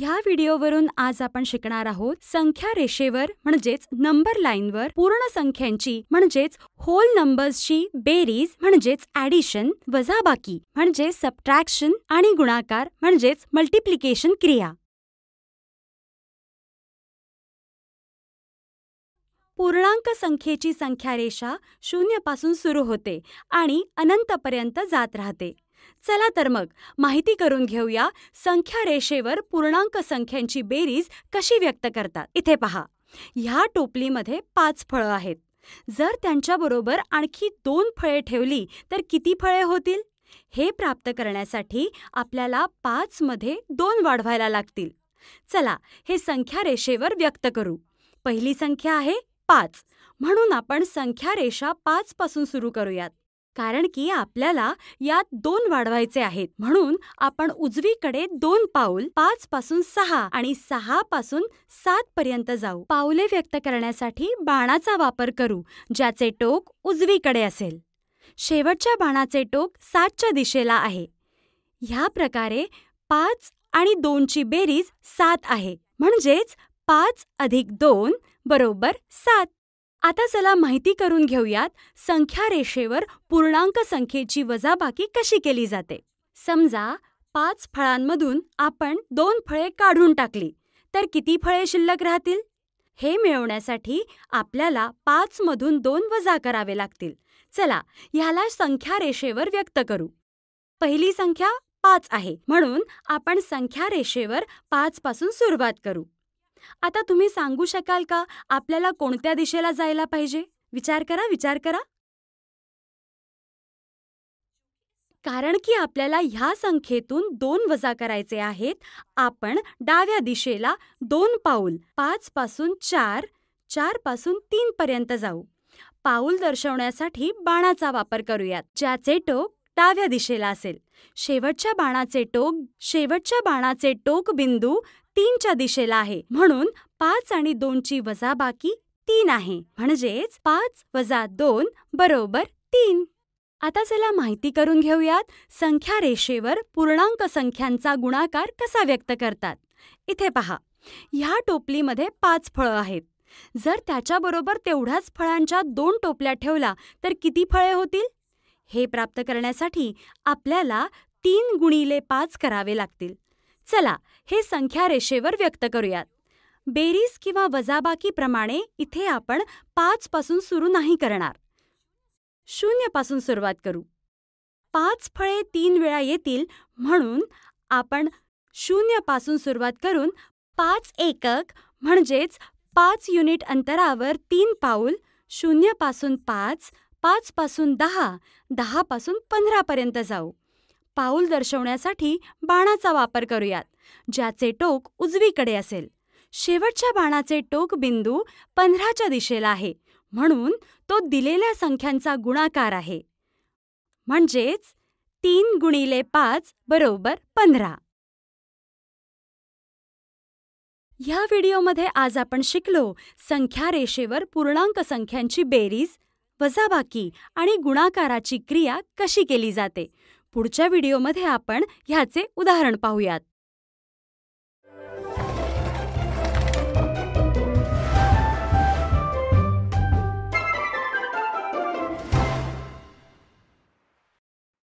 ह्या व्हिडिओवरून आज आपण शिकणार आहोत संख्या रेषेवर म्हणजेच नंबर लाईनवर पूर्ण संख्यांची म्हणजेच होल नंबर्सची बेरीज म्हणजेच ॲडिशन वजाबाकी म्हणजे सबट्रॅक्शन आणि गुणाकार म्हणजेच मल्टिप्लिकेशन क्रिया पूर्णांक संख्येची संख्या रेषा शून्यपासून सुरू होते आणि अनंतपर्यंत जात राहते चला तर मग माहिती करून घेऊया संख्या रेषेवर पूर्णांक संख्यांची बेरीज कशी व्यक्त करतात इथे पहा ह्या टोपलीमध्ये पाच फळं आहेत जर त्यांच्याबरोबर आणखी दोन फळे ठेवली तर किती फळे होतील हे प्राप्त करण्यासाठी आपल्याला मध्ये दोन वाढवायला लागतील चला हे संख्या रेषेवर व्यक्त करू पहिली संख्या आहे पाच म्हणून आपण संख्या रेषा पाचपासून सुरू करूयात कारण की आपल्याला यात दोन वाढवायचे आहेत म्हणून आपण उजवीकडे दोन पाऊल पाच पासून सहा आणि सहा पासून सात पर्यंत जाऊ पाऊले व्यक्त करण्यासाठी बाणाचा वापर करू ज्याचे टोक उजवीकडे असेल शेवटच्या बाणाचे टोक सातच्या दिशेला आहे ह्या प्रकारे पाच आणि दोनची बेरीज सात आहे म्हणजेच पाच अधिक दोन बरोबर सात आता चला माहिती करून घेऊयात संख्या रेषेवर पूर्णांक संख्येची वजाबाकी कशी केली जाते समजा पाच फळांमधून आपण दोन फळे काढून टाकली तर किती फळे शिल्लक राहतील हे मिळवण्यासाठी आपल्याला मधून दोन वजा करावे लागतील चला ह्याला संख्या रेषेवर व्यक्त करू पहिली संख्या पाच आहे म्हणून आपण संख्या रेषेवर पासून सुरुवात करू आता तुम्ही सांगू शकाल का आपल्याला कोणत्या दिशेला जायला पाहिजे विचार करा विचार करा कारण की आपल्याला ह्या संख्येतून दोन वजा करायचे आहेत आपण डाव्या दिशेला दोन पाऊल पाच पासून चार चार पासून तीन पर्यंत जाऊ पाऊल दर्शवण्यासाठी बाणाचा वापर करूयात ज्याचे टोक डाव्या दिशेला असेल शेवटच्या बाणाचे टोक शेवटच्या बाणाचे टोक बिंदू तीनच्या दिशेला आहे म्हणून पाच आणि दोनची वजाबाकी तीन आहे म्हणजेच पाच वजा दोन बरोबर तीन आता चला माहिती करून घेऊयात संख्या रेषेवर पूर्णांक संख्यांचा गुणाकार कसा व्यक्त करतात इथे पहा ह्या टोपलीमध्ये पाच फळं आहेत जर त्याच्याबरोबर तेवढ्याच फळांच्या दोन टोपल्या ठेवला तर किती फळे होतील हे प्राप्त करण्यासाठी आपल्याला तीन गुणिले पाच करावे लागतील चला हे संख्या रेषेवर व्यक्त करूयात बेरीज किंवा वजाबाकीप्रमाणे इथे आपण पाचपासून सुरू नाही करणार शून्यपासून सुरुवात करू पाच फळे तीन वेळा येतील म्हणून आपण शून्यपासून सुरुवात करून पाच एकक म्हणजेच पाच युनिट अंतरावर तीन पाऊल शून्यपासून पाच पासून दहा दहापासून पंधरापर्यंत जाऊ पाऊल दर्शवण्यासाठी बाणाचा वापर करूयात ज्याचे टोक उजवीकडे असेल शेवटच्या बाणाचे टोक बिंदू पंधराच्या दिशेला आहे म्हणून तो दिलेल्या संख्यांचा गुणाकार आहे म्हणजेच तीन गुणिले पाच बरोबर पंधरा ह्या व्हिडिओमध्ये आज आपण शिकलो संख्या रेषेवर पूर्णांक संख्यांची बेरीज वजाबाकी आणि गुणाकाराची क्रिया कशी केली जाते पुढच्या व्हिडिओमध्ये आपण ह्याचे उदाहरण पाहूयात